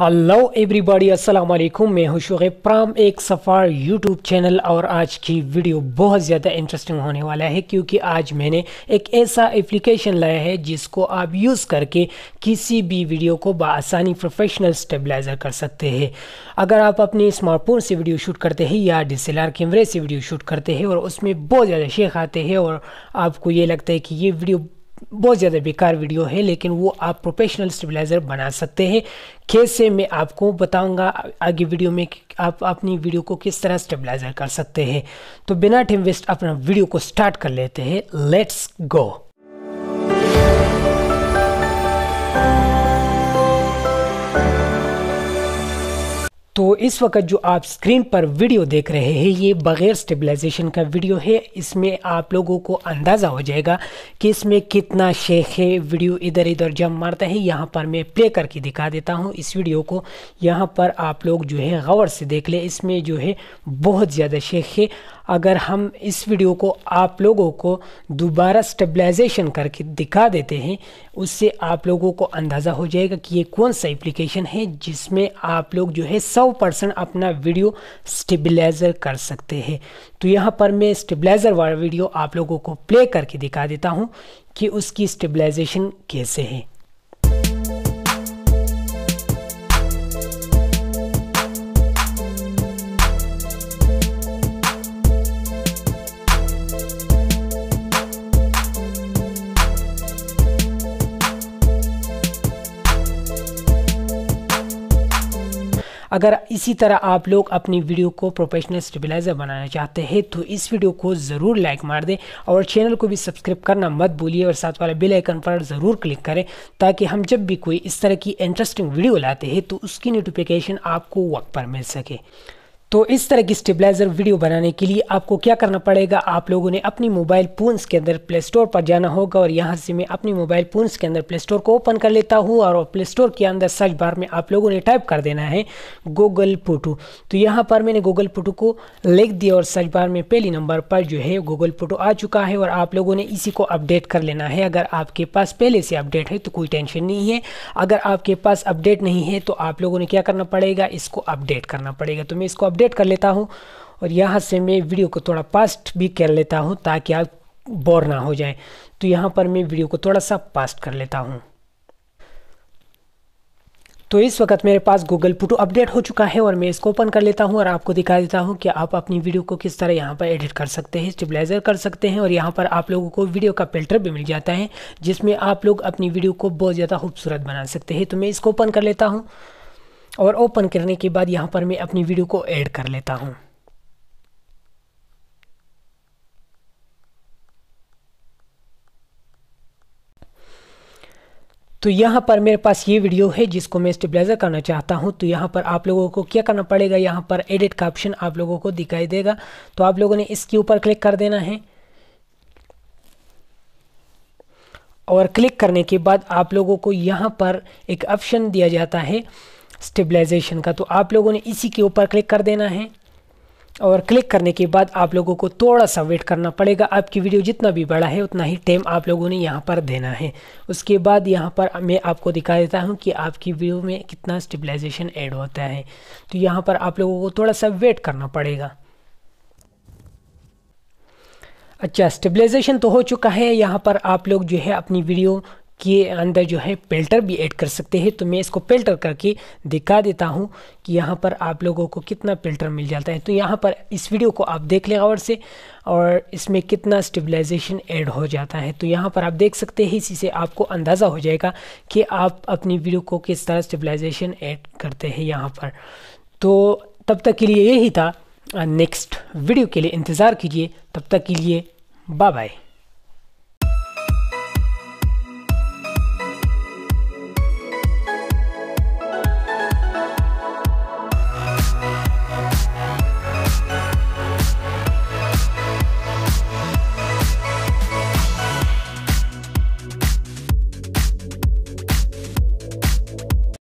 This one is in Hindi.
हेलो एवरीबॉडी अस्सलाम वालेकुम मैं हूं शुरेब प्राम एक सफ़ार यूट्यूब चैनल और आज की वीडियो बहुत ज़्यादा इंटरेस्टिंग होने वाला है क्योंकि आज मैंने एक ऐसा एप्लीकेशन लाया है जिसको आप यूज़ करके किसी भी वीडियो को बसानी प्रोफेशनल स्टेबलाइज़र कर सकते हैं अगर आप अपने स्मार्टफोन से वीडियो शूट करते हैं या डी कैमरे से वीडियो शूट करते हैं और उसमें बहुत ज़्यादा शेख आते हैं और आपको ये लगता है कि ये वीडियो बहुत ज़्यादा बेकार वीडियो है लेकिन वो आप प्रोफेशनल स्टेबलाइज़र बना सकते हैं कैसे मैं आपको बताऊंगा आगे वीडियो में आप अपनी वीडियो को किस तरह स्टेबलाइज़र कर सकते हैं तो बिना टाइम वेस्ट अपना वीडियो को स्टार्ट कर लेते हैं लेट्स गो तो इस वक्त जो आप स्क्रीन पर वीडियो देख रहे हैं ये बग़ैर स्टेबलाइजेशन का वीडियो है इसमें आप लोगों को अंदाज़ा हो जाएगा कि इसमें कितना शेख है वीडियो इधर इधर जम मारता है यहाँ पर मैं प्ले करके दिखा देता हूँ इस वीडियो को यहाँ पर आप लोग जो है गौर से देख लें इसमें जो है बहुत ज़्यादा शेख है अगर हम इस वीडियो को आप लोगों को दोबारा स्टेबलाइजेशन करके दिखा देते हैं उससे आप लोगों को अंदाज़ा हो जाएगा कि ये कौन सा एप्लीकेशन है जिसमें आप लोग जो है सौ सौ परसेंट अपना वीडियो स्टेबलाइज़र कर सकते हैं तो यहाँ पर मैं स्टेबलाइज़र वाला वीडियो आप लोगों को प्ले करके दिखा देता हूँ कि उसकी स्टेबलाइजेशन कैसे है अगर इसी तरह आप लोग अपनी वीडियो को प्रोफेशनल स्टेबलाइज़र बनाना चाहते हैं तो इस वीडियो को ज़रूर लाइक मार दें और चैनल को भी सब्सक्राइब करना मत भूलिए और साथ वाले बेल आइकन पर ज़रूर क्लिक करें ताकि हम जब भी कोई इस तरह की इंटरेस्टिंग वीडियो लाते हैं तो उसकी नोटिफिकेशन आपको वक्त पर मिल सके तो इस तरह की स्टेबलाइज़र वीडियो बनाने के लिए आपको क्या करना पड़ेगा आप लोगों ने अपनी मोबाइल फ़ोन्स के अंदर प्ले स्टोर पर जाना होगा और यहाँ से मैं अपनी मोबाइल फ़ोन्स के अंदर प्ले स्टोर को ओपन कर लेता हूँ और प्ले स्टोर के अंदर सर्च बार में आप लोगों ने टाइप कर देना है गूगल फोटो तो यहाँ पर मैंने गूगल फोटो को लिख दिया और सर्च बार में पहली नंबर पर जो है गूगल फोटो आ चुका है और आप लोगों ने इसी को अपडेट कर लेना है अगर आपके पास पहले से अपडेट है तो कोई टेंशन नहीं है अगर आपके पास अपडेट नहीं है तो आप लोगों ने क्या करना पड़ेगा इसको अपडेट करना पड़ेगा तो मैं इसको अपडेट कर लेता हूँ और यहाँ से मैं वीडियो को थोड़ा पास्ट भी कर लेता हूँ ताकि आप बोर ना हो जाए तो यहाँ पर मैं वीडियो को थोड़ा सा पास्ट कर लेता हूँ तो इस वक्त मेरे पास गूगल फोटो अपडेट हो चुका है और मैं इसको ओपन कर लेता हूं और आपको दिखा देता हूं कि आप अपनी वीडियो को किस तरह यहां पर एडिट कर सकते हैं स्टेबलाइज़र कर सकते हैं और यहां पर आप लोगों को वीडियो का फिल्टर भी मिल जाता है जिसमें आप लोग अपनी वीडियो को बहुत ज़्यादा खूबसूरत बना सकते हैं तो मैं इसको ओपन कर लेता हूँ और ओपन करने के बाद यहाँ पर मैं अपनी वीडियो को ऐड कर लेता हूँ तो यहाँ पर मेरे पास ये वीडियो है जिसको मैं स्टेबलाइज़र करना चाहता हूँ तो यहाँ पर आप लोगों को क्या करना पड़ेगा यहाँ पर एडिट का ऑप्शन आप लोगों को दिखाई देगा तो आप लोगों ने इसके ऊपर क्लिक कर देना है और क्लिक करने के बाद आप लोगों को यहाँ पर एक ऑप्शन दिया जाता है स्टेबलाइजेशन का तो आप लोगों ने इसी के ऊपर क्लिक कर देना है और क्लिक करने के बाद आप लोगों को थोड़ा सा वेट करना पड़ेगा आपकी वीडियो जितना भी बड़ा है उतना ही टाइम आप लोगों ने यहाँ पर देना है उसके बाद यहाँ पर मैं आपको दिखा देता हूँ कि आपकी वीडियो में कितना स्टेबलाइजेशन ऐड होता है तो यहाँ पर आप लोगों को थोड़ा सा वेट करना पड़ेगा अच्छा स्टेबलाइजेशन तो हो चुका है यहाँ पर आप लोग जो है अपनी वीडियो के अंदर जो है पेल्टर भी ऐड कर सकते हैं तो मैं इसको पेल्टर करके दिखा देता हूँ कि यहाँ पर आप लोगों को कितना पेल्टर मिल जाता है तो यहाँ पर इस वीडियो को आप देख लें और से और इसमें कितना स्टेबलाइजेशन ऐड हो जाता है तो यहाँ पर आप देख सकते हैं इसी से आपको अंदाज़ा हो जाएगा कि आप अपनी वीडियो को किस तरह स्टेबलाइजेशन ऐड करते हैं यहाँ पर तो तब तक के लिए यही था नेक्स्ट वीडियो के लिए इंतज़ार कीजिए तब तक के लिए बाय बाय